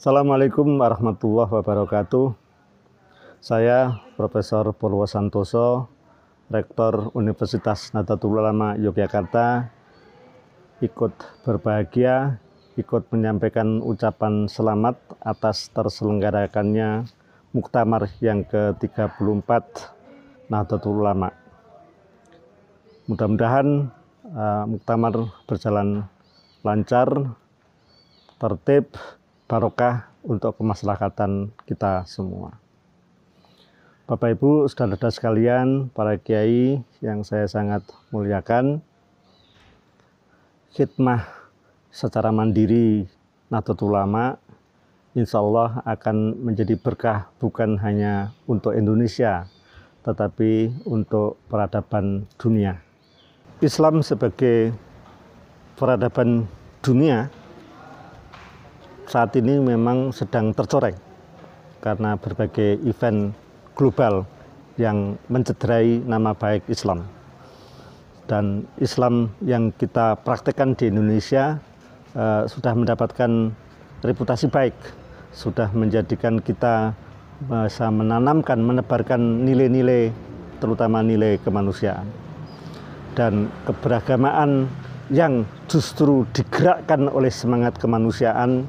Assalamualaikum warahmatullahi wabarakatuh. Saya Profesor Purwo Santoso, Rektor Universitas Nahdlatul Ulama Yogyakarta, ikut berbahagia, ikut menyampaikan ucapan selamat atas terselenggarakannya Muktamar yang ke-34 Nahdlatul Ulama. Mudah-mudahan uh, Muktamar berjalan lancar, tertib, barokah untuk kemaslahatan kita semua. Bapak Ibu, saudara-saudara sekalian, para kiai yang saya sangat muliakan, khidmah secara mandiri Nahdlatul Ulama insya Allah akan menjadi berkah bukan hanya untuk Indonesia, tetapi untuk peradaban dunia. Islam sebagai peradaban dunia saat ini memang sedang tercoreng karena berbagai event global yang mencederai nama baik Islam. Dan Islam yang kita praktekkan di Indonesia eh, sudah mendapatkan reputasi baik, sudah menjadikan kita bisa menanamkan, menebarkan nilai-nilai, terutama nilai kemanusiaan. Dan keberagamaan yang justru digerakkan oleh semangat kemanusiaan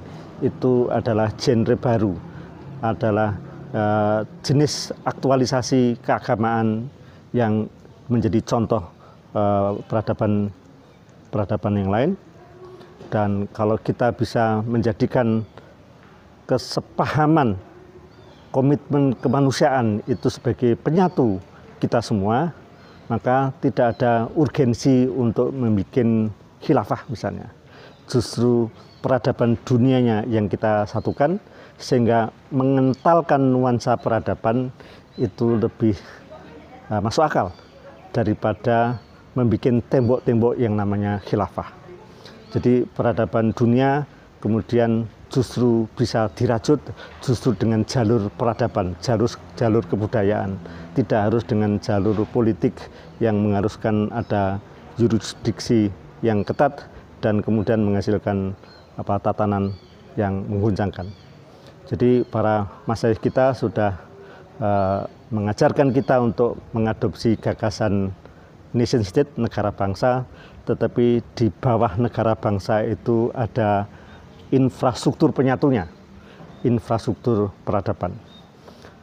itu adalah genre baru, adalah uh, jenis aktualisasi keagamaan yang menjadi contoh uh, peradaban peradaban yang lain. Dan kalau kita bisa menjadikan kesepahaman komitmen kemanusiaan itu sebagai penyatu kita semua, maka tidak ada urgensi untuk membuat khilafah misalnya. Justru peradaban dunianya yang kita satukan sehingga mengentalkan nuansa peradaban itu lebih uh, masuk akal daripada membuat tembok-tembok yang namanya khilafah. Jadi peradaban dunia kemudian justru bisa dirajut justru dengan jalur peradaban, jalur jalur kebudayaan, tidak harus dengan jalur politik yang mengharuskan ada yurisdiksi yang ketat dan kemudian menghasilkan apa tatanan yang mengguncangkan. Jadi para masyarakat kita sudah uh, mengajarkan kita untuk mengadopsi gagasan nation state negara bangsa, tetapi di bawah negara bangsa itu ada infrastruktur penyatunya, infrastruktur peradaban.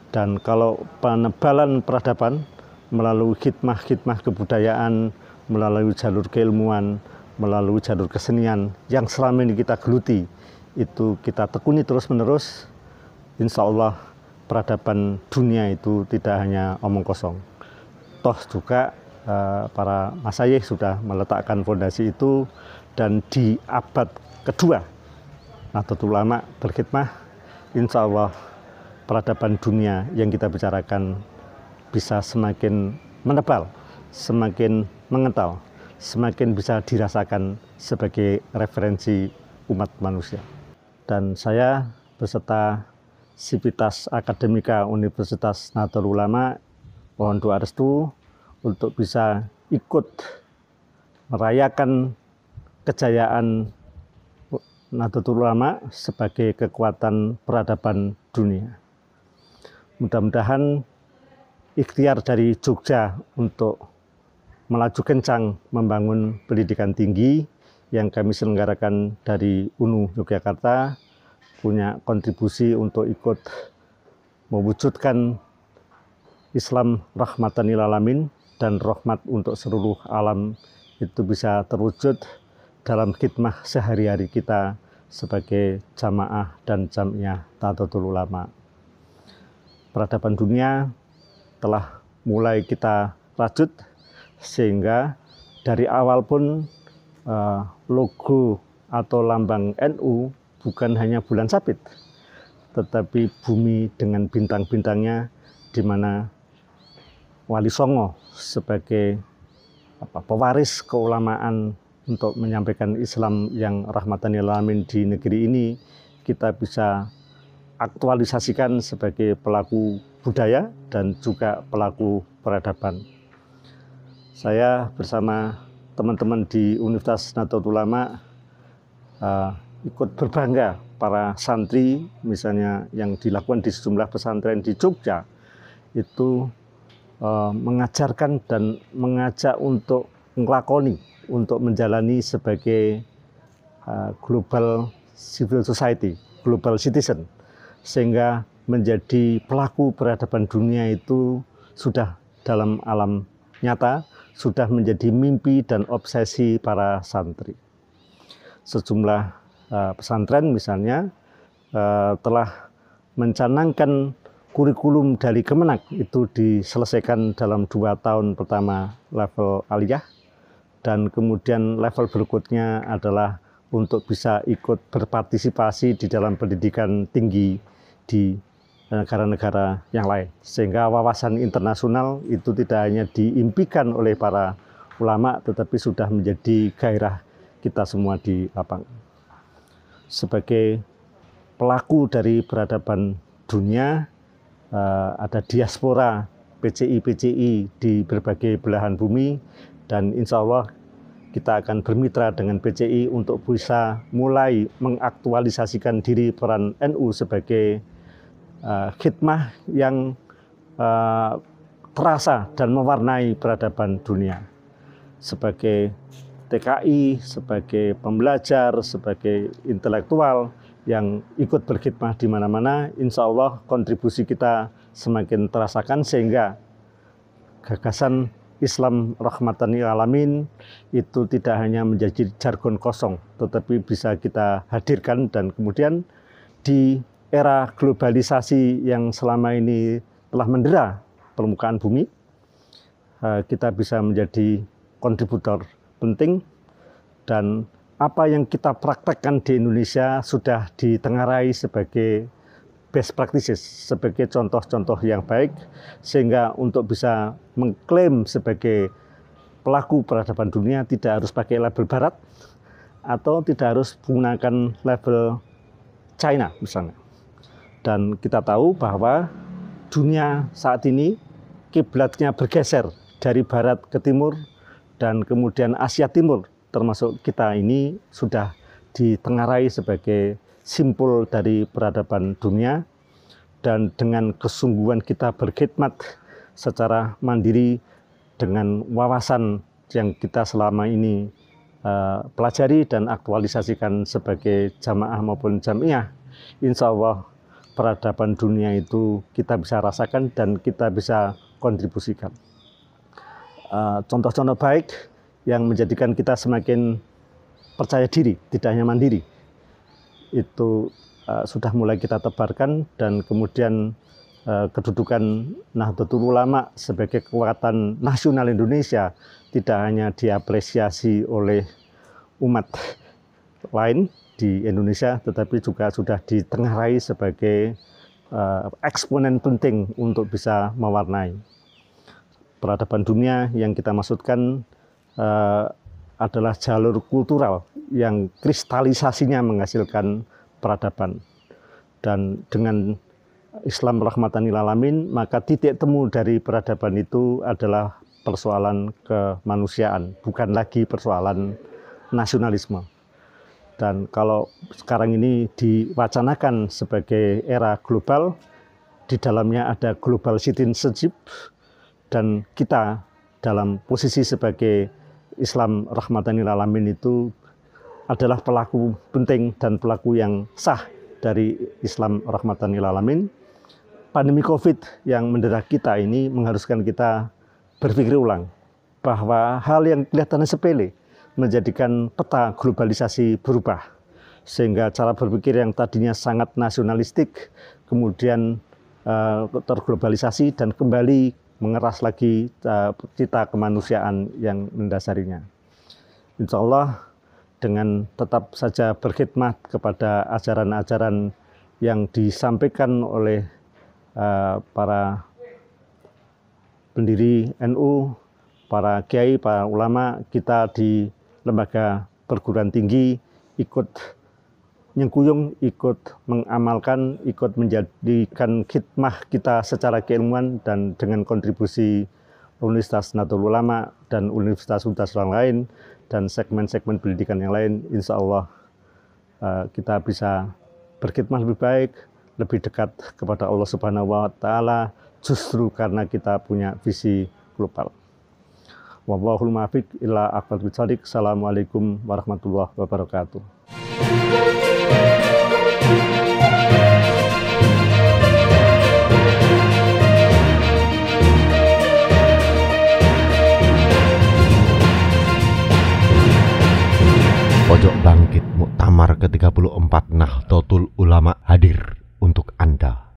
Dan kalau penebalan peradaban melalui khidmah-khidmah kebudayaan, melalui jalur keilmuan, melalui jalur kesenian yang selama ini kita geluti itu kita tekuni terus-menerus insya Allah peradaban dunia itu tidak hanya omong kosong toh juga eh, para masayih sudah meletakkan fondasi itu dan di abad kedua Nahdlatul Ulama berkhidmah insya Allah peradaban dunia yang kita bicarakan bisa semakin menebal, semakin mengental, semakin bisa dirasakan sebagai referensi umat manusia. Dan saya beserta Sivitas Akademika Universitas Nahdlatul Ulama mohon doa restu untuk bisa ikut merayakan kejayaan Nahdlatul Ulama sebagai kekuatan peradaban dunia. Mudah-mudahan ikhtiar dari Jogja untuk melaju kencang membangun pendidikan tinggi yang kami selenggarakan dari UNU Yogyakarta punya kontribusi untuk ikut mewujudkan Islam rahmatan lil alamin dan rahmat untuk seluruh alam itu bisa terwujud dalam khidmah sehari-hari kita sebagai jamaah dan jamiah Tadatul Ulama. Peradaban dunia telah mulai kita rajut sehingga dari awal pun eh, logo atau lambang NU bukan hanya bulan sabit, tetapi bumi dengan bintang-bintangnya di mana Wali Songo sebagai apa, pewaris keulamaan untuk menyampaikan Islam yang rahmatan lil alamin di negeri ini kita bisa aktualisasikan sebagai pelaku budaya dan juga pelaku peradaban saya bersama teman-teman di Universitas Nahdlatul Ulama uh, ikut berbangga para santri misalnya yang dilakukan di sejumlah pesantren di Jogja itu uh, mengajarkan dan mengajak untuk ngelakoni untuk menjalani sebagai uh, global civil society, global citizen sehingga menjadi pelaku peradaban dunia itu sudah dalam alam nyata sudah menjadi mimpi dan obsesi para santri. Sejumlah uh, pesantren misalnya uh, telah mencanangkan kurikulum dari Kemenak itu diselesaikan dalam dua tahun pertama level aliyah dan kemudian level berikutnya adalah untuk bisa ikut berpartisipasi di dalam pendidikan tinggi di Eh, negara-negara yang lain. Sehingga wawasan internasional itu tidak hanya diimpikan oleh para ulama, tetapi sudah menjadi gairah kita semua di lapangan. Sebagai pelaku dari peradaban dunia, eh, ada diaspora PCI-PCI di berbagai belahan bumi, dan insya Allah kita akan bermitra dengan PCI untuk bisa mulai mengaktualisasikan diri peran NU sebagai uh, khidmah yang uh, terasa dan mewarnai peradaban dunia. Sebagai TKI, sebagai pembelajar, sebagai intelektual yang ikut berkhidmah di mana-mana, insya Allah kontribusi kita semakin terasakan sehingga gagasan Islam rahmatan alamin itu tidak hanya menjadi jargon kosong, tetapi bisa kita hadirkan dan kemudian di era globalisasi yang selama ini telah mendera permukaan bumi, eh, kita bisa menjadi kontributor penting dan apa yang kita praktekkan di Indonesia sudah ditengarai sebagai best practices, sebagai contoh-contoh yang baik sehingga untuk bisa mengklaim sebagai pelaku peradaban dunia tidak harus pakai label barat atau tidak harus menggunakan label China misalnya dan kita tahu bahwa dunia saat ini kiblatnya bergeser dari barat ke timur dan kemudian Asia Timur termasuk kita ini sudah ditengarai sebagai simpul dari peradaban dunia dan dengan kesungguhan kita berkhidmat secara mandiri dengan wawasan yang kita selama ini uh, pelajari dan aktualisasikan sebagai jamaah maupun jamiah, insya Allah peradaban dunia itu kita bisa rasakan dan kita bisa kontribusikan. Eh, contoh-contoh baik yang menjadikan kita semakin percaya diri, tidak hanya mandiri, itu eh, sudah mulai kita tebarkan dan kemudian eh, kedudukan Nahdlatul Ulama sebagai kekuatan nasional Indonesia tidak hanya diapresiasi oleh umat lain di Indonesia, tetapi juga sudah ditengarai sebagai uh, eksponen penting untuk bisa mewarnai peradaban dunia yang kita maksudkan uh, adalah jalur kultural yang kristalisasinya menghasilkan peradaban. Dan dengan Islam rahmatan lil maka titik temu dari peradaban itu adalah persoalan kemanusiaan, bukan lagi persoalan nasionalisme. Dan kalau sekarang ini diwacanakan sebagai era global, di dalamnya ada global citizenship, dan kita dalam posisi sebagai Islam rahmatan lil alamin itu adalah pelaku penting dan pelaku yang sah dari Islam rahmatan lil alamin. Pandemi Covid yang mendera kita ini mengharuskan kita berpikir ulang bahwa hal yang kelihatannya sepele menjadikan peta globalisasi berubah. Sehingga cara berpikir yang tadinya sangat nasionalistik, kemudian uh, terglobalisasi dan kembali mengeras lagi uh, cita kemanusiaan yang mendasarinya. Insya Allah dengan tetap saja berkhidmat kepada ajaran-ajaran yang disampaikan oleh uh, para pendiri NU, para kiai, para ulama kita di lembaga perguruan tinggi ikut nyengkuyung, ikut mengamalkan, ikut menjadikan khidmah kita secara keilmuan dan dengan kontribusi Universitas Nahdlatul Ulama dan universitas-universitas lain dan segmen-segmen pendidikan yang lain, insya Allah eh, kita bisa berkhidmat lebih baik, lebih dekat kepada Allah Subhanahu wa taala justru karena kita punya visi global. Wallahul muwaffiq ila aqwamit shadiq. Assalamualaikum warahmatullahi wabarakatuh. Pojok Bangkit Muktamar ke-34 Nahdlatul Ulama hadir untuk Anda.